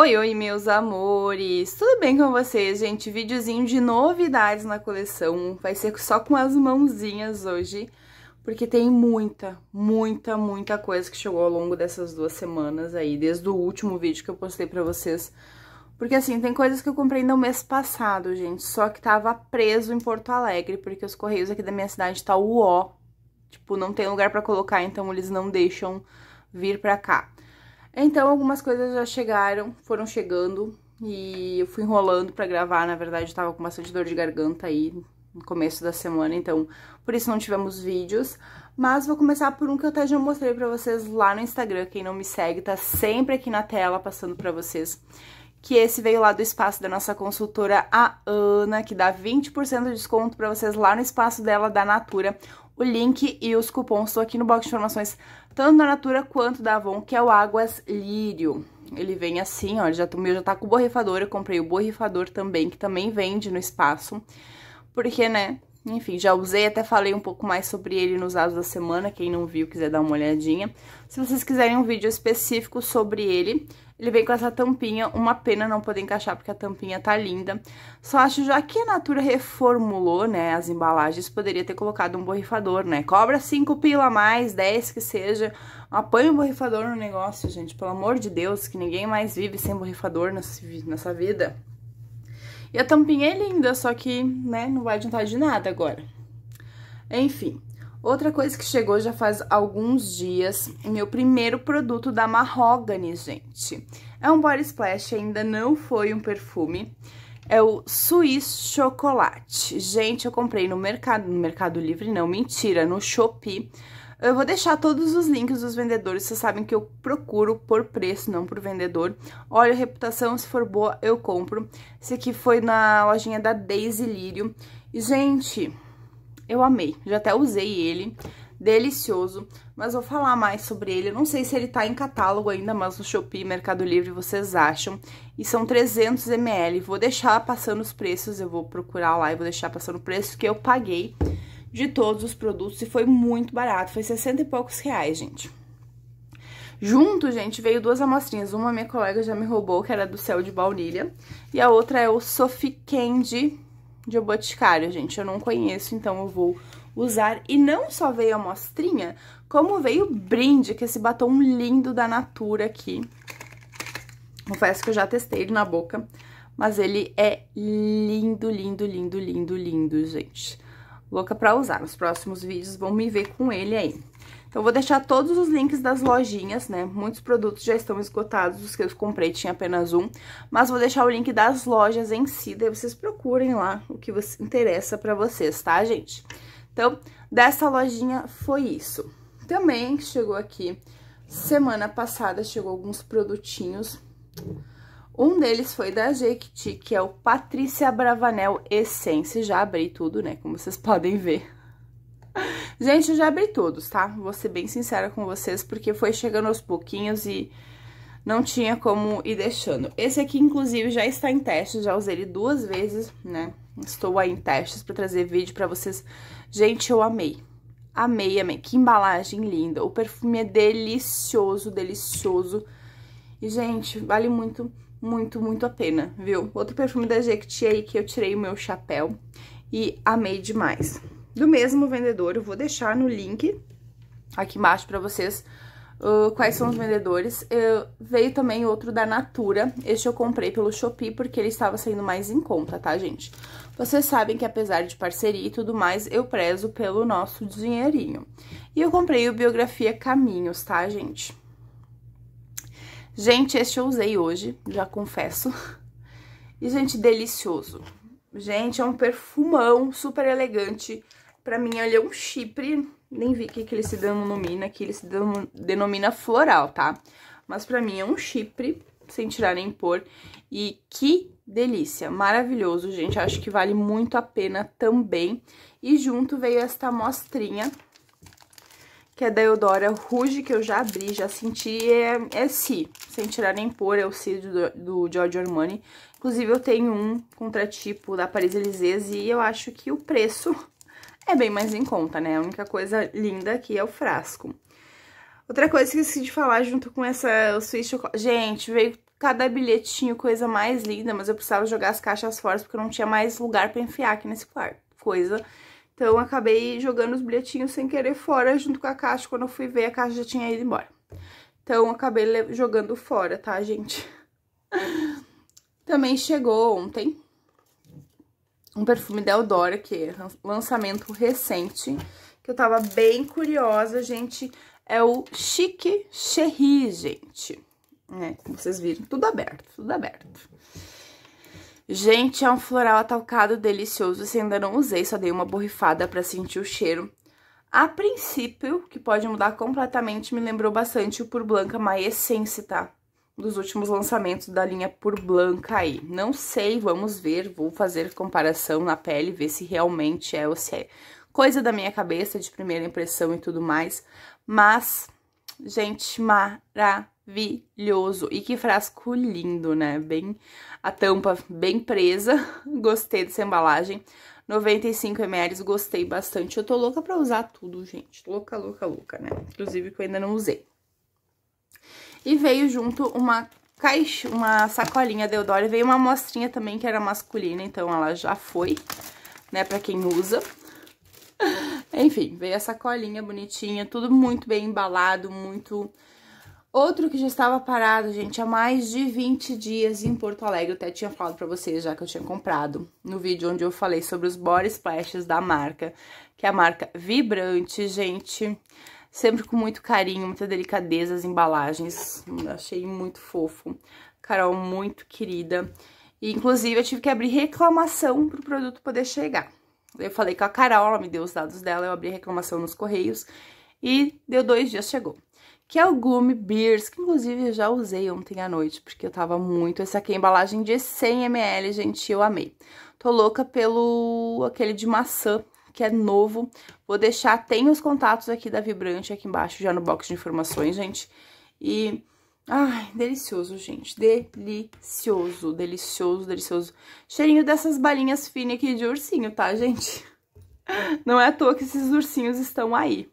Oi, oi, meus amores! Tudo bem com vocês, gente? Videozinho de novidades na coleção. Vai ser só com as mãozinhas hoje, porque tem muita, muita, muita coisa que chegou ao longo dessas duas semanas aí, desde o último vídeo que eu postei pra vocês. Porque, assim, tem coisas que eu comprei no mês passado, gente, só que tava preso em Porto Alegre, porque os correios aqui da minha cidade tá uó. Tipo, não tem lugar pra colocar, então eles não deixam vir pra cá. Então, algumas coisas já chegaram, foram chegando e eu fui enrolando para gravar. Na verdade, eu tava com bastante dor de garganta aí no começo da semana, então por isso não tivemos vídeos. Mas vou começar por um que eu até já mostrei pra vocês lá no Instagram. Quem não me segue tá sempre aqui na tela passando pra vocês. Que esse veio lá do espaço da nossa consultora, a Ana, que dá 20% de desconto pra vocês lá no espaço dela da Natura. O link e os cupons estão aqui no box de informações tanto da Natura quanto da Avon, que é o Águas Lírio. Ele vem assim, ó, já, tá, meu já tá com borrifador, eu comprei o borrifador também, que também vende no espaço, porque, né, enfim, já usei, até falei um pouco mais sobre ele nos asos da semana, quem não viu quiser dar uma olhadinha. Se vocês quiserem um vídeo específico sobre ele, ele vem com essa tampinha, uma pena não poder encaixar porque a tampinha tá linda. Só acho já que a Natura reformulou, né, as embalagens, poderia ter colocado um borrifador, né? Cobra 5 pila a mais, 10 que seja, apanha o borrifador no negócio, gente, pelo amor de Deus, que ninguém mais vive sem borrifador nessa vida. E a tampinha é linda, só que, né, não vai adiantar de nada agora. Enfim, outra coisa que chegou já faz alguns dias, meu primeiro produto da Mahogany, gente. É um body splash, ainda não foi um perfume. É o Swiss Chocolate. Gente, eu comprei no mercado, no Mercado Livre não, mentira, no Shopee eu vou deixar todos os links dos vendedores, vocês sabem que eu procuro por preço, não por vendedor. Olha, reputação, se for boa, eu compro. Esse aqui foi na lojinha da Daisy Lírio. E, gente, eu amei, já até usei ele, delicioso, mas vou falar mais sobre ele. Eu não sei se ele tá em catálogo ainda, mas no Shopee, Mercado Livre, vocês acham. E são 300 ml, vou deixar passando os preços, eu vou procurar lá e vou deixar passando o preço que eu paguei de todos os produtos e foi muito barato, foi 60 e poucos reais, gente. Junto, gente, veio duas amostrinhas. Uma minha colega já me roubou, que era do céu de baunilha. E a outra é o Sophie Candy de Boticário, gente. Eu não conheço, então eu vou usar. E não só veio a amostrinha, como veio o brinde, que é esse batom lindo da Natura aqui. Confesso que eu já testei ele na boca, mas ele é lindo, lindo, lindo, lindo, lindo, gente louca pra usar. Nos próximos vídeos vão me ver com ele aí. Então, vou deixar todos os links das lojinhas, né? Muitos produtos já estão esgotados, os que eu comprei tinha apenas um. Mas vou deixar o link das lojas em si, daí vocês procurem lá o que você, interessa pra vocês, tá, gente? Então, dessa lojinha foi isso. Também chegou aqui, semana passada, chegou alguns produtinhos um deles foi da Jequiti, que é o Patrícia Bravanel Essence. Já abri tudo, né? Como vocês podem ver. Gente, eu já abri todos, tá? Vou ser bem sincera com vocês, porque foi chegando aos pouquinhos e não tinha como ir deixando. Esse aqui, inclusive, já está em teste, já usei ele duas vezes, né? Estou aí em testes para trazer vídeo para vocês. Gente, eu amei. Amei, amei. Que embalagem linda. O perfume é delicioso, delicioso. E, gente, vale muito muito, muito a pena, viu? Outro perfume da Jequiti aí que eu tirei o meu chapéu e amei demais. Do mesmo vendedor, eu vou deixar no link aqui embaixo pra vocês uh, quais são os vendedores. Eu, veio também outro da Natura, este eu comprei pelo Shopee porque ele estava saindo mais em conta, tá, gente? Vocês sabem que apesar de parceria e tudo mais, eu prezo pelo nosso dinheirinho. E eu comprei o Biografia Caminhos, tá, gente? Gente, este eu usei hoje, já confesso. E, gente, delicioso. Gente, é um perfumão super elegante. Pra mim, ele é um chipre. Nem vi o que, que ele se denomina, que ele se denomina floral, tá? Mas pra mim é um chipre, sem tirar nem pôr. E que delícia, maravilhoso, gente. Acho que vale muito a pena também. E junto veio esta amostrinha que é da Eudora Ruge, que eu já abri, já senti, é, é Si, sem tirar nem pôr, é o Si do, do Giorgio Armani. Inclusive eu tenho um contratipo da Paris Elysées e eu acho que o preço é bem mais em conta, né? A única coisa linda aqui é o frasco. Outra coisa que eu esqueci de falar junto com essa Swiss Chocolate... Gente, veio cada bilhetinho, coisa mais linda, mas eu precisava jogar as caixas fora porque eu não tinha mais lugar pra enfiar aqui nesse quarto. Coisa então acabei jogando os bilhetinhos sem querer fora junto com a caixa. Quando eu fui ver, a caixa já tinha ido embora. Então acabei jogando fora, tá, gente? Também chegou ontem um perfume da Eudora, que é lançamento recente, que eu tava bem curiosa, gente. É o Chique Cherry, gente. É, como vocês viram, tudo aberto, tudo aberto. Gente, é um floral atalcado delicioso, se ainda não usei, só dei uma borrifada para sentir o cheiro. A princípio, que pode mudar completamente, me lembrou bastante o Pur Blanca My Essence, tá? Dos últimos lançamentos da linha Pur Blanca aí. Não sei, vamos ver, vou fazer comparação na pele, ver se realmente é ou se é coisa da minha cabeça, de primeira impressão e tudo mais. Mas, gente, maravilhoso maravilhoso. E que frasco lindo, né? Bem, a tampa bem presa. Gostei dessa embalagem. 95 ml, gostei bastante. Eu tô louca pra usar tudo, gente. Louca, louca, louca, né? Inclusive que eu ainda não usei. E veio junto uma caixa, uma sacolinha Deodoro. Veio uma amostrinha também que era masculina, então ela já foi, né, pra quem usa. Enfim, veio a sacolinha bonitinha, tudo muito bem embalado, muito Outro que já estava parado, gente, há mais de 20 dias em Porto Alegre. Eu até tinha falado para vocês já que eu tinha comprado no vídeo onde eu falei sobre os body splashes da marca, que é a marca Vibrante, gente. Sempre com muito carinho, muita delicadeza as embalagens. Achei muito fofo. Carol, muito querida. E, inclusive, eu tive que abrir reclamação para o produto poder chegar. Eu falei com a Carol, ela me deu os dados dela, eu abri reclamação nos correios e deu dois dias, chegou que é o Gumi Beers, que inclusive eu já usei ontem à noite, porque eu tava muito... Essa aqui é a embalagem de 100ml, gente, eu amei. Tô louca pelo aquele de maçã, que é novo. Vou deixar, tem os contatos aqui da Vibrante aqui embaixo, já no box de informações, gente. E... Ai, delicioso, gente. Delicioso, delicioso, delicioso. Cheirinho dessas balinhas finas aqui de ursinho, tá, gente? Não é à toa que esses ursinhos estão aí.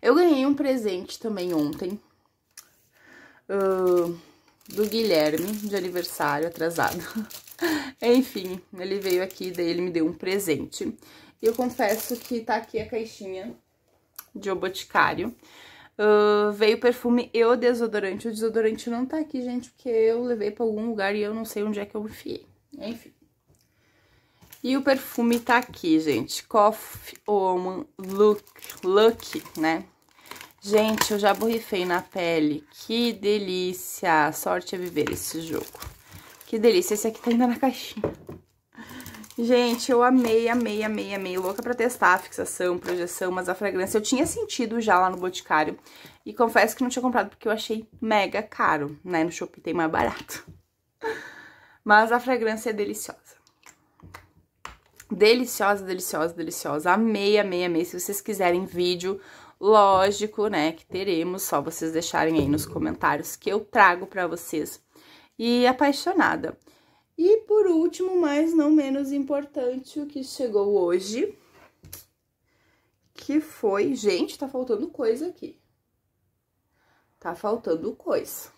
Eu ganhei um presente também ontem. Uh, do Guilherme, de aniversário, atrasado. Enfim, ele veio aqui, daí ele me deu um presente. E eu confesso que tá aqui a caixinha de O Boticário. Uh, veio o perfume e o desodorante. O desodorante não tá aqui, gente, porque eu levei pra algum lugar e eu não sei onde é que eu enfiei. Enfim. E o perfume tá aqui, gente. Coffee Woman Look, Look, né? Gente, eu já borrifei na pele. Que delícia! Sorte é viver esse jogo. Que delícia. Esse aqui tá ainda na caixinha. Gente, eu amei, amei, amei, amei. Louca pra testar a fixação, projeção, mas a fragrância eu tinha sentido já lá no Boticário. E confesso que não tinha comprado porque eu achei mega caro, né? No Shopee tem mais barato. Mas a fragrância é deliciosa. Deliciosa, deliciosa, deliciosa. Amei, amei, amei. Se vocês quiserem vídeo, lógico, né, que teremos. Só vocês deixarem aí nos comentários que eu trago pra vocês. E apaixonada. E por último, mas não menos importante, o que chegou hoje, que foi... Gente, tá faltando coisa aqui. Tá faltando coisa.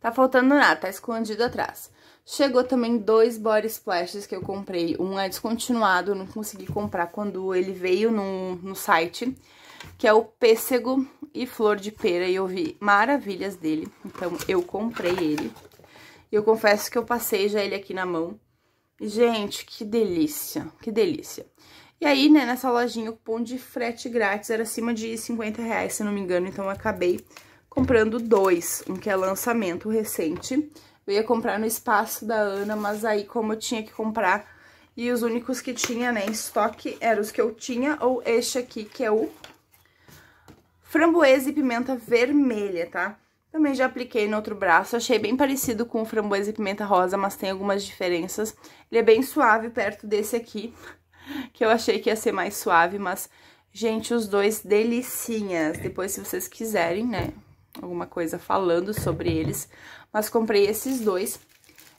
Tá faltando nada, tá escondido atrás. Chegou também dois body splashes que eu comprei. Um é descontinuado, eu não consegui comprar quando ele veio no, no site, que é o pêssego e flor de pera, e eu vi maravilhas dele, então eu comprei ele. E eu confesso que eu passei já ele aqui na mão. Gente, que delícia, que delícia. E aí, né, nessa lojinha, o cupom de frete grátis era acima de 50 reais, se não me engano, então eu acabei comprando dois, um que é lançamento recente eu ia comprar no espaço da Ana, mas aí como eu tinha que comprar... E os únicos que tinha, né, em estoque eram os que eu tinha ou este aqui, que é o framboesa e pimenta vermelha, tá? Também já apliquei no outro braço, achei bem parecido com o framboesa e pimenta rosa, mas tem algumas diferenças. Ele é bem suave perto desse aqui, que eu achei que ia ser mais suave, mas, gente, os dois delicinhas. Depois, se vocês quiserem, né, alguma coisa falando sobre eles, mas comprei esses dois.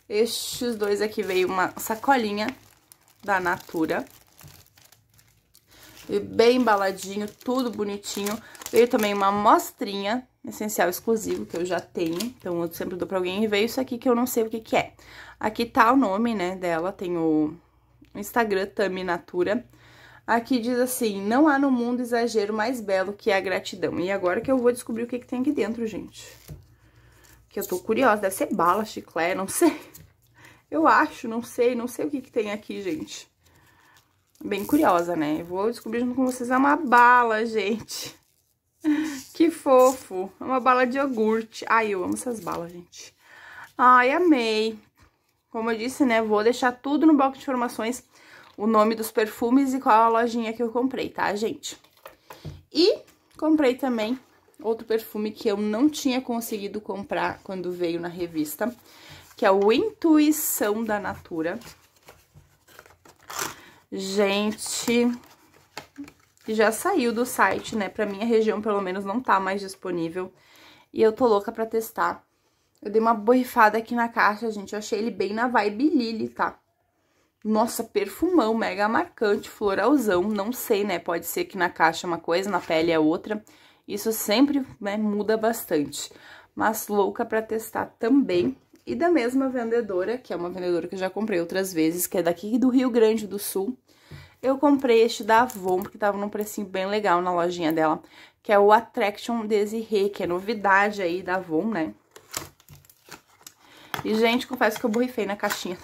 Estes dois aqui veio uma sacolinha da Natura. bem embaladinho, tudo bonitinho. Veio também uma amostrinha, essencial exclusivo, que eu já tenho. Então, eu sempre dou pra alguém. E veio isso aqui que eu não sei o que que é. Aqui tá o nome, né, dela. Tem o Instagram, Tami Natura. Aqui diz assim, não há no mundo exagero mais belo que a gratidão. E agora que eu vou descobrir o que, que tem aqui dentro, gente que eu tô curiosa, deve ser bala, chiclé, não sei. Eu acho, não sei, não sei o que que tem aqui, gente. Bem curiosa, né? Vou descobrir junto com vocês. É uma bala, gente. Que fofo. É uma bala de iogurte. Ai, eu amo essas balas, gente. Ai, amei. Como eu disse, né? Vou deixar tudo no bloco de informações. O nome dos perfumes e qual a lojinha que eu comprei, tá, gente? E comprei também outro perfume que eu não tinha conseguido comprar quando veio na revista, que é o Intuição da Natura. Gente, já saiu do site, né? Pra minha região, pelo menos, não tá mais disponível. E eu tô louca pra testar. Eu dei uma borrifada aqui na caixa, gente. Eu achei ele bem na vibe Lily, tá? Nossa, perfumão, mega marcante, floralzão. Não sei, né? Pode ser que na caixa é uma coisa, na pele é outra. Isso sempre né, muda bastante. Mas louca para testar também. E da mesma vendedora, que é uma vendedora que eu já comprei outras vezes, que é daqui do Rio Grande do Sul. Eu comprei este da Avon, porque tava num precinho bem legal na lojinha dela, que é o Attraction Desiree, que é novidade aí da Avon, né? E, gente, confesso que eu borrifei na caixinha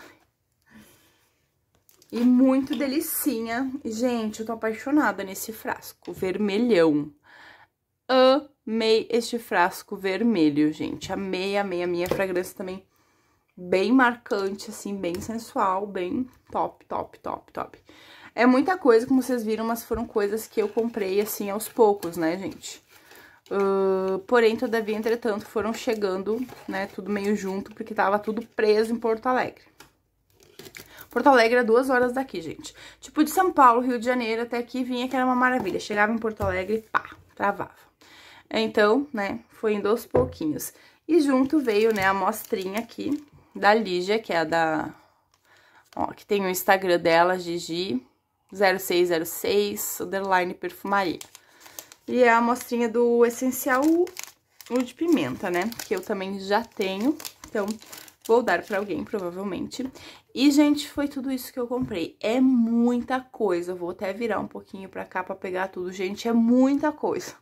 e muito delicinha. Gente, eu tô apaixonada nesse frasco, vermelhão amei este frasco vermelho, gente. Amei, amei, a minha fragrância também bem marcante, assim, bem sensual, bem top, top, top, top. É muita coisa, como vocês viram, mas foram coisas que eu comprei, assim, aos poucos, né, gente? Uh, porém, todavia, entretanto, foram chegando, né, tudo meio junto, porque tava tudo preso em Porto Alegre. Porto Alegre é duas horas daqui, gente. Tipo, de São Paulo, Rio de Janeiro, até aqui vinha que era uma maravilha. Chegava em Porto Alegre, pá, travava. Então, né, foi indo aos pouquinhos. E junto veio, né, a mostrinha aqui da Lígia, que é a da... Ó, que tem o Instagram dela, Gigi0606, underline perfumaria. E é a mostrinha do essencial o de pimenta, né, que eu também já tenho, então vou dar pra alguém, provavelmente. E, gente, foi tudo isso que eu comprei. É muita coisa, eu vou até virar um pouquinho pra cá pra pegar tudo, gente, é muita coisa.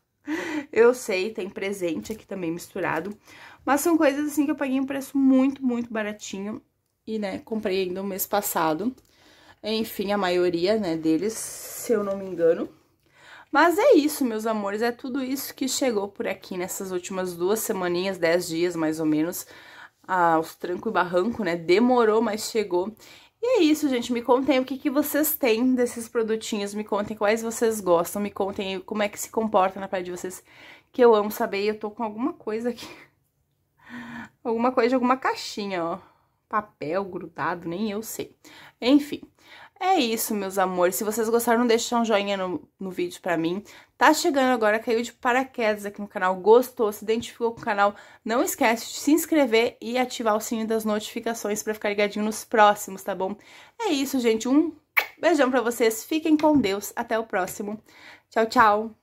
Eu sei, tem presente aqui também misturado. Mas são coisas assim que eu paguei um preço muito, muito baratinho. E, né, comprei ainda no mês passado. Enfim, a maioria, né, deles, se eu não me engano. Mas é isso, meus amores, é tudo isso que chegou por aqui nessas últimas duas semaninhas, dez dias mais ou menos, aos ah, tranco e barranco, né? Demorou, mas chegou. E é isso, gente. Me contem o que, que vocês têm desses produtinhos. Me contem quais vocês gostam. Me contem como é que se comporta na pele de vocês. Que eu amo saber. E eu tô com alguma coisa aqui. Alguma coisa de alguma caixinha, ó. Papel grudado, nem eu sei. Enfim. É isso, meus amores. Se vocês gostaram, deixa um joinha no, no vídeo pra mim. Tá chegando agora, caiu de paraquedas aqui no canal, gostou, se identificou com o canal, não esquece de se inscrever e ativar o sininho das notificações pra ficar ligadinho nos próximos, tá bom? É isso, gente. Um beijão pra vocês. Fiquem com Deus. Até o próximo. Tchau, tchau.